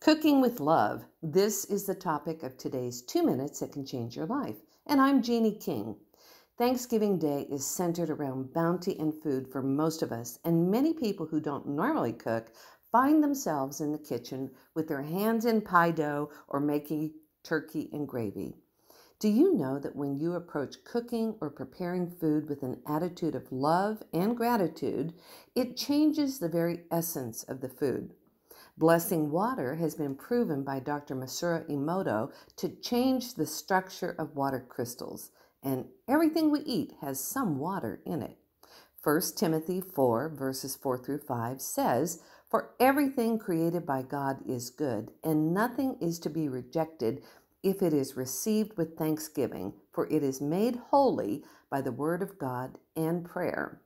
Cooking with love. This is the topic of today's two minutes that can change your life. And I'm Jeannie King. Thanksgiving Day is centered around bounty and food for most of us, and many people who don't normally cook find themselves in the kitchen with their hands in pie dough or making turkey and gravy. Do you know that when you approach cooking or preparing food with an attitude of love and gratitude, it changes the very essence of the food? Blessing water has been proven by Dr. Masura Emoto to change the structure of water crystals, and everything we eat has some water in it. 1 Timothy 4, verses 4 through 5 says, For everything created by God is good, and nothing is to be rejected if it is received with thanksgiving, for it is made holy by the word of God and prayer.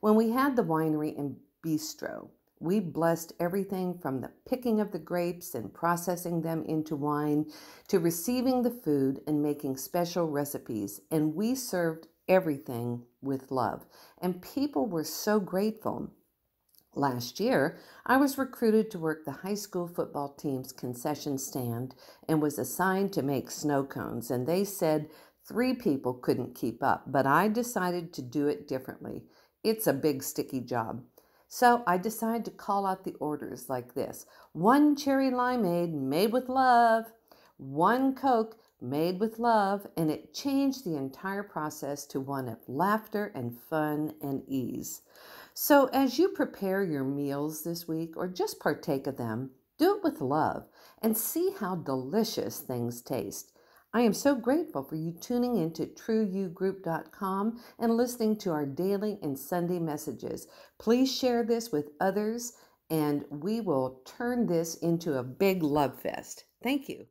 When we had the winery and bistro, we blessed everything from the picking of the grapes and processing them into wine to receiving the food and making special recipes, and we served everything with love. And people were so grateful. Last year, I was recruited to work the high school football team's concession stand and was assigned to make snow cones. And they said three people couldn't keep up, but I decided to do it differently. It's a big, sticky job. So I decided to call out the orders like this one cherry limeade made with love, one Coke made with love, and it changed the entire process to one of laughter and fun and ease. So as you prepare your meals this week or just partake of them, do it with love and see how delicious things taste. I am so grateful for you tuning into trueyougroup.com and listening to our daily and Sunday messages. Please share this with others, and we will turn this into a big love fest. Thank you.